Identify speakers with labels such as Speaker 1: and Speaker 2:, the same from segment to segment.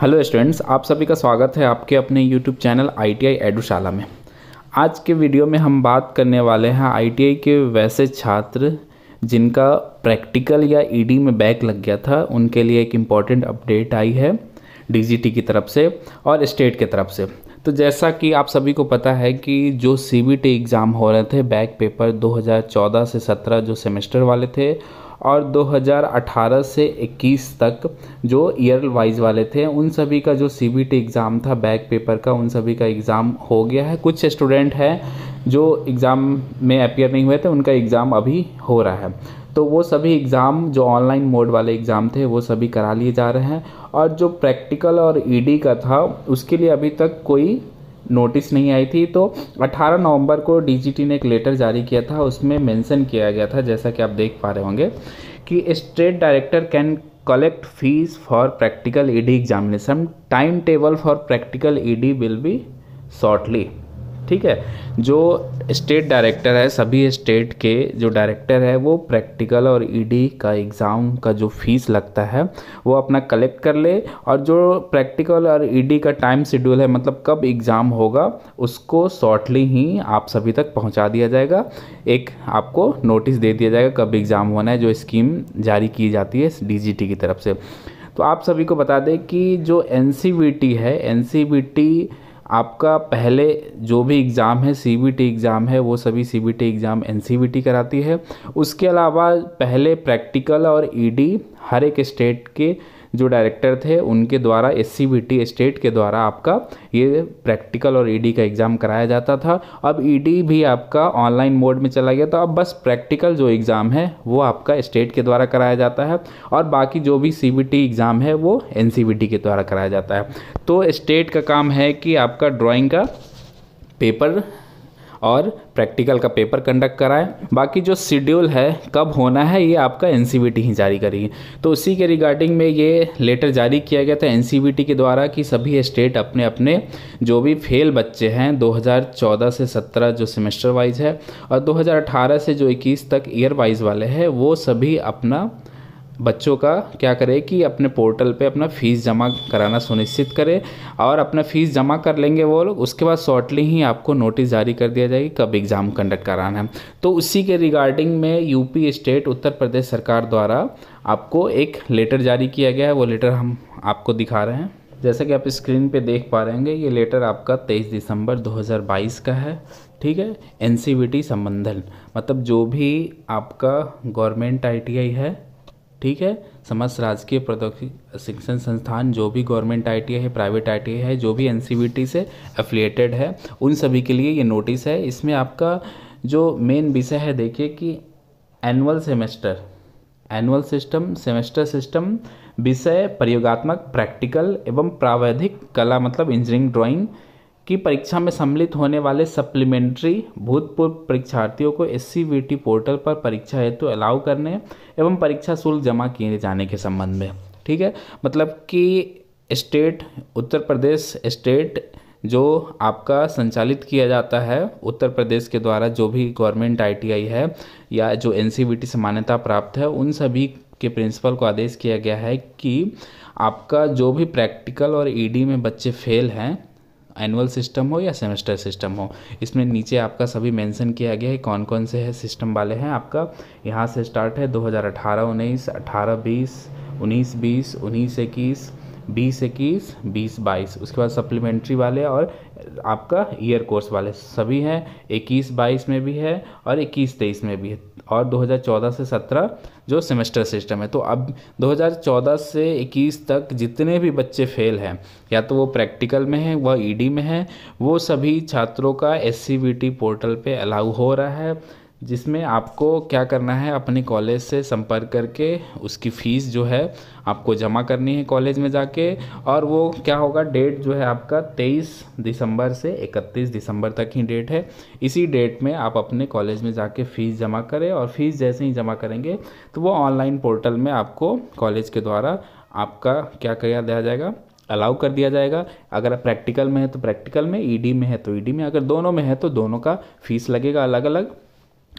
Speaker 1: hello students आप सभी का स्वागत है आपके अपने यूट्यूब चैनल आईटीआई एडुशाला में आज के वीडियो में हम बात करने वाले हैं आईटीआई के वैसे छात्र जिनका प्रैक्टिकल या ईडी e में बैक लग गया था उनके लिए एक इम्पॉर्टेंट अपडेट आई है डीजीटी की तरफ से और स्टेट की तरफ से तो जैसा कि आप सभी को पता है कि जो सी एग्ज़ाम हो रहे थे बैक पेपर 2014 से 17 जो सेमेस्टर वाले थे और 2018 से 21 तक जो ईयर वाइज वाले थे उन सभी का जो सी एग्ज़ाम था बैक पेपर का उन सभी का एग्ज़ाम हो गया है कुछ स्टूडेंट हैं जो एग्ज़ाम में अपियर नहीं हुए थे उनका एग्ज़ाम अभी हो रहा है तो वो सभी एग्ज़ाम जो ऑनलाइन मोड वाले एग्ज़ाम थे वो सभी करा लिए जा रहे हैं और जो प्रैक्टिकल और ईडी का था उसके लिए अभी तक कोई नोटिस नहीं आई थी तो 18 नवंबर को डीजीटी ने एक लेटर जारी किया था उसमें मेंशन किया गया था जैसा कि आप देख पा रहे होंगे कि state director can collect fees for practical practical examination time table for practical ED will be shortly ठीक है जो स्टेट डायरेक्टर है सभी स्टेट के जो डायरेक्टर है वो प्रैक्टिकल और ईडी e का एग्ज़ाम का जो फीस लगता है वो अपना कलेक्ट कर ले और जो प्रैक्टिकल और ईडी e का टाइम शेड्यूल है मतलब कब एग्ज़ाम होगा उसको शॉर्टली ही आप सभी तक पहुंचा दिया जाएगा एक आपको नोटिस दे दिया जाएगा कब एग्ज़ाम होना है जो स्कीम जारी की जाती है डी की तरफ से तो आप सभी को बता दें कि जो एन है एन आपका पहले जो भी एग्ज़ाम है सी बी टी एग्ज़ाम है वो सभी C B T exam N C B T कराती है उसके अलावा पहले प्रैक्टिकल और ई e डी हर एक स्टेट के जो डायरेक्टर थे उनके द्वारा एस स्टेट के द्वारा आपका ये प्रैक्टिकल और ई e का एग्ज़ाम कराया जाता था अब ई e भी आपका ऑनलाइन मोड में चला गया तो अब बस प्रैक्टिकल जो एग्ज़ाम है वो आपका स्टेट के द्वारा कराया जाता है और बाकी जो भी सी एग्ज़ाम है वो एन के द्वारा कराया जाता है तो स्टेट का काम है कि आपका ड्राइंग का पेपर और प्रैक्टिकल का पेपर कंडक्ट कराएं बाकी जो शेड्यूल है कब होना है ये आपका एन ही जारी करेगी तो उसी के रिगार्डिंग में ये लेटर जारी किया गया था एन के द्वारा कि सभी स्टेट अपने अपने जो भी फेल बच्चे हैं 2014 से 17 जो सेमेस्टर वाइज है और 2018 से जो 21 तक ईयर वाइज वाले हैं वो सभी अपना बच्चों का क्या करे कि अपने पोर्टल पे अपना फ़ीस जमा कराना सुनिश्चित करें और अपना फ़ीस जमा कर लेंगे वो लोग उसके बाद शॉर्टली ही आपको नोटिस जारी कर दिया जाएगी कब एग्ज़ाम कंडक्ट कराना है तो उसी के रिगार्डिंग में यूपी स्टेट उत्तर प्रदेश सरकार द्वारा आपको एक लेटर जारी किया गया है वो लेटर हम आपको दिखा रहे हैं जैसा कि आप स्क्रीन पर देख पा रहे ये लेटर आपका तेईस दिसंबर दो का है ठीक है एन संबंधन मतलब जो भी आपका गवर्नमेंट आई है ठीक है समस्त राजकीय प्रौद्योगिक शिक्षण संस्थान जो भी गवर्नमेंट आई है प्राइवेट आई है जो भी एन से एफिलिएटेड है उन सभी के लिए ये नोटिस है इसमें आपका जो मेन विषय है देखिए कि annual semester annual system semester system विषय प्रयोगात्मक प्रैक्टिकल एवं प्रावैधिक कला मतलब इंजीनियरिंग ड्राइंग की परीक्षा में सम्मिलित होने वाले सप्लीमेंट्री भूतपूर्व परीक्षार्थियों को एस पोर्टल पर परीक्षा हेतु तो अलाउ करने एवं परीक्षा शुल्क जमा किए जाने के संबंध में ठीक है मतलब कि स्टेट उत्तर प्रदेश स्टेट जो आपका संचालित किया जाता है उत्तर प्रदेश के द्वारा जो भी गवर्नमेंट आईटीआई है या जो एनसीबीटी से मान्यता प्राप्त है उन सभी के प्रिंसिपल को आदेश किया गया है कि आपका जो भी प्रैक्टिकल और ईडी e में बच्चे फेल हैं एनुअल सिस्टम हो या सेमेस्टर सिस्टम हो इसमें नीचे आपका सभी मेंशन किया गया है कौन कौन से है सिस्टम वाले हैं आपका यहाँ से स्टार्ट है 2018 19 18 20 19 20 19 इक्कीस बीस इक्कीस बीस बाईस उसके बाद सप्लीमेंट्री वाले और आपका ईयर कोर्स वाले सभी हैं इक्कीस बाईस में भी है और इक्कीस तेईस में भी है और 2014 से 17 जो सेमेस्टर सिस्टम है तो अब 2014 से 21 तक जितने भी बच्चे फेल हैं या तो वो प्रैक्टिकल में हैं वह ईडी e में हैं वो सभी छात्रों का एस पोर्टल पे अलाउ हो रहा है जिसमें आपको क्या करना है अपने कॉलेज से संपर्क करके उसकी फ़ीस जो है आपको जमा करनी है कॉलेज में जाके और वो क्या होगा डेट जो है आपका 23 दिसंबर से 31 दिसंबर तक ही डेट है इसी डेट में आप अपने कॉलेज में जाके फ़ीस जमा करें और फ़ीस जैसे ही जमा करेंगे तो वो ऑनलाइन पोर्टल में आपको कॉलेज के द्वारा आपका क्या किया दिया जाएगा अलाउ कर दिया जाएगा अगर प्रैक्टिकल में है तो प्रैक्टिकल में ईडी में है तो ईडी में अगर दोनों में है तो दोनों का फीस लगेगा अलग अलग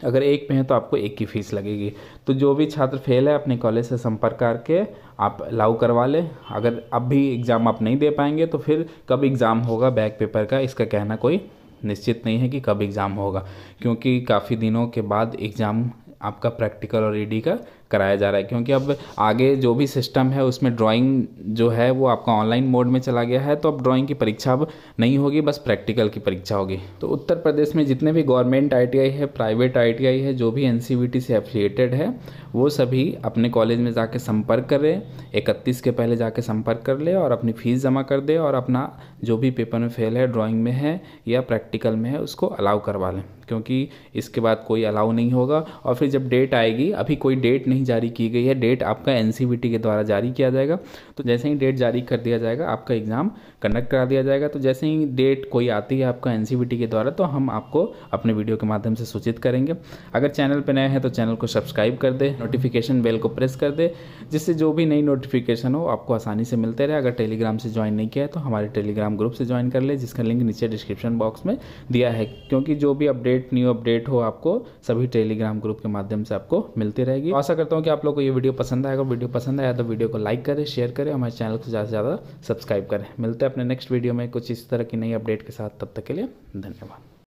Speaker 1: अगर एक में है तो आपको एक की फ़ीस लगेगी तो जो भी छात्र फेल है अपने कॉलेज से संपर्क करके आप अलाउ करवा लें अगर अब भी एग्ज़ाम आप नहीं दे पाएंगे तो फिर कब एग्ज़ाम होगा बैक पेपर का इसका कहना कोई निश्चित नहीं है कि कब एग्ज़ाम होगा क्योंकि काफ़ी दिनों के बाद एग्ज़ाम आपका प्रैक्टिकल और ईडी का कराया जा रहा है क्योंकि अब आगे जो भी सिस्टम है उसमें ड्राइंग जो है वो आपका ऑनलाइन मोड में चला गया है तो अब ड्राइंग की परीक्षा अब नहीं होगी बस प्रैक्टिकल की परीक्षा होगी तो उत्तर प्रदेश में जितने भी गवर्नमेंट आई है प्राइवेट आई है जो भी एन से एफिलिएटेड है वो सभी अपने कॉलेज में जाके संपर्क करें इकतीस के पहले जाके संपर्क कर ले और अपनी फ़ीस जमा कर दे और अपना जो भी पेपर में फेल है ड्राइंग में है या प्रैक्टिकल में है उसको अलाउ करवा लें क्योंकि इसके बाद कोई अलाउ नहीं होगा और फिर जब डेट आएगी अभी कोई डेट नहीं नहीं जारी की गई है डेट आपका एन के द्वारा जारी किया जाएगा तो जैसे ही डेट जारी कर दिया जाएगा आपका एग्ज़ाम कंडक्ट करा दिया जाएगा तो जैसे ही डेट कोई आती है आपका एन के द्वारा तो हम आपको अपने वीडियो के माध्यम से सूचित करेंगे अगर चैनल पर नए हैं तो चैनल को सब्सक्राइब कर दे नोटिफिकेशन बेल को प्रेस कर दे जिससे जो भी नई नोटिफिकेशन हो आपको आसानी से मिलते रहे अगर टेलीग्राम से ज्वाइन नहीं किया है तो हमारे टेलीग्राम ग्रुप से ज्वाइन कर ले जिसका लिंक नीचे डिस्क्रिप्शन बॉक्स में दिया है क्योंकि जो भी अपडेट न्यू अपडेट हो आपको सभी टेलीग्राम ग्रुप के माध्यम से आपको मिलती रहेगी आशा करता हूँ कि आप लोग को ये वीडियो पसंद आएगा वीडियो पसंद आया तो वीडियो को लाइक करें शेयर करें हमारे चैनल को ज़्यादा से ज़्यादा सब्सक्राइब करें मिलते हैं अपने नेक्स्ट वीडियो में कुछ इस तरह की नई अपडेट के साथ तब तक के लिए धन्यवाद